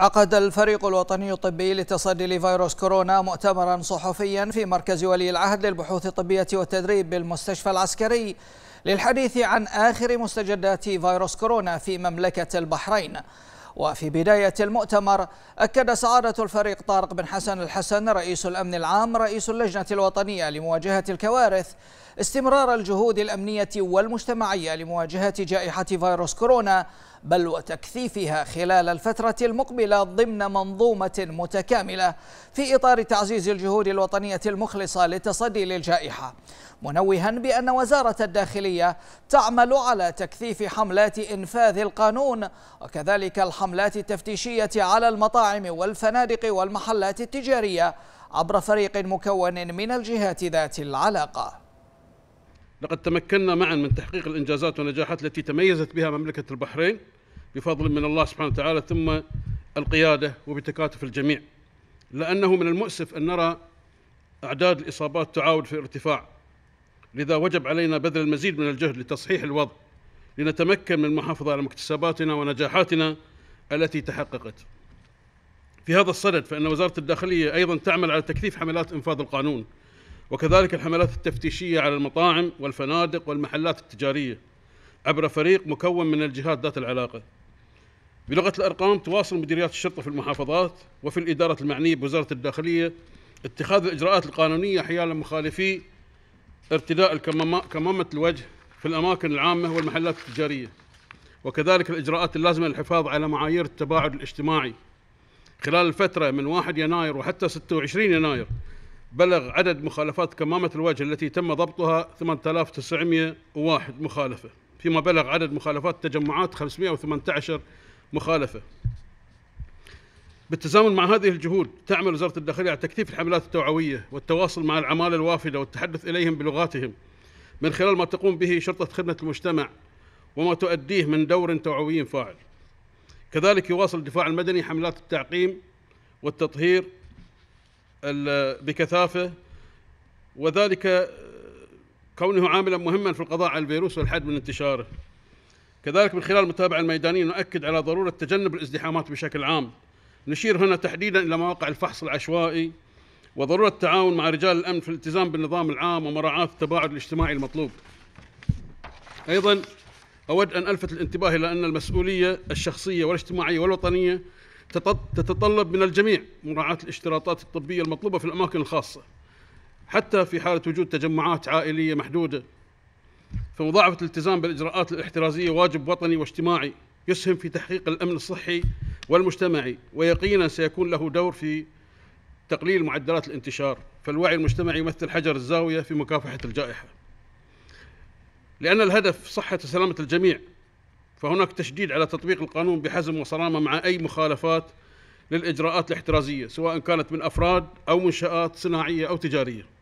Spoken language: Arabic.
عقد الفريق الوطني الطبي لتصدي لفيروس كورونا مؤتمرا صحفيا في مركز ولي العهد للبحوث الطبية والتدريب بالمستشفى العسكري للحديث عن آخر مستجدات فيروس كورونا في مملكة البحرين وفي بداية المؤتمر أكد سعادة الفريق طارق بن حسن الحسن رئيس الأمن العام رئيس اللجنة الوطنية لمواجهة الكوارث استمرار الجهود الأمنية والمجتمعية لمواجهة جائحة فيروس كورونا بل وتكثيفها خلال الفترة المقبلة ضمن منظومة متكاملة في إطار تعزيز الجهود الوطنية المخلصة للتصدي للجائحة منوها بأن وزارة الداخلية تعمل على تكثيف حملات إنفاذ القانون وكذلك الحملات التفتيشية على المطاعم والفنادق والمحلات التجارية عبر فريق مكون من الجهات ذات العلاقه لقد تمكنا معا من تحقيق الإنجازات والنجاحات التي تميزت بها مملكة البحرين بفضل من الله سبحانه وتعالى ثم القيادة وبتكاتف الجميع لأنه من المؤسف أن نرى أعداد الإصابات تعاود في الارتفاع لذا وجب علينا بذل المزيد من الجهد لتصحيح الوضع لنتمكن من المحافظة على مكتسباتنا ونجاحاتنا التي تحققت في هذا الصدد فإن وزارة الداخلية أيضا تعمل على تكثيف حملات إنفاذ القانون وكذلك الحملات التفتيشية على المطاعم والفنادق والمحلات التجارية عبر فريق مكون من الجهات ذات العلاقة بلغة الأرقام تواصل مديريات الشرطة في المحافظات وفي الإدارة المعنية بوزارة الداخلية اتخاذ الإجراءات القانونية حيال مخالفي ارتداء كمامة الوجه في الأماكن العامة والمحلات التجارية وكذلك الإجراءات اللازمة للحفاظ على معايير التباعد الاجتماعي خلال الفترة من 1 يناير وحتى 26 يناير بلغ عدد مخالفات كمامة الوجه التي تم ضبطها 8901 مخالفة فيما بلغ عدد مخالفات التجمعات 518 مخالفة بالتزامن مع هذه الجهود تعمل وزارة الداخلية على تكثيف الحملات التوعوية والتواصل مع العمالة الوافدة والتحدث إليهم بلغاتهم من خلال ما تقوم به شرطة خدمة المجتمع وما تؤديه من دور توعوي فاعل كذلك يواصل الدفاع المدني حملات التعقيم والتطهير بكثافه وذلك كونه عاملا مهما في القضاء على الفيروس والحد من انتشاره كذلك من خلال المتابعة الميدانية نؤكد على ضرورة تجنب الازدحامات بشكل عام نشير هنا تحديدا إلى مواقع الفحص العشوائي وضرورة التعاون مع رجال الأمن في الالتزام بالنظام العام ومراعاة التباعد الاجتماعي المطلوب أيضا أود أن ألفت الانتباه إلى أن المسؤولية الشخصية والاجتماعية والوطنية تتطلب من الجميع مراعاة الاشتراطات الطبية المطلوبة في الأماكن الخاصة حتى في حالة وجود تجمعات عائلية محدودة فمضاعفة الالتزام بالإجراءات الاحترازية واجب وطني واجتماعي يسهم في تحقيق الأمن الصحي والمجتمعي ويقينا سيكون له دور في تقليل معدلات الانتشار فالوعي المجتمعي يمثل حجر الزاوية في مكافحة الجائحة لأن الهدف صحة وسلامة الجميع فهناك تشديد على تطبيق القانون بحزم وصرامة مع أي مخالفات للإجراءات الاحترازية سواء كانت من أفراد أو منشآت صناعية أو تجارية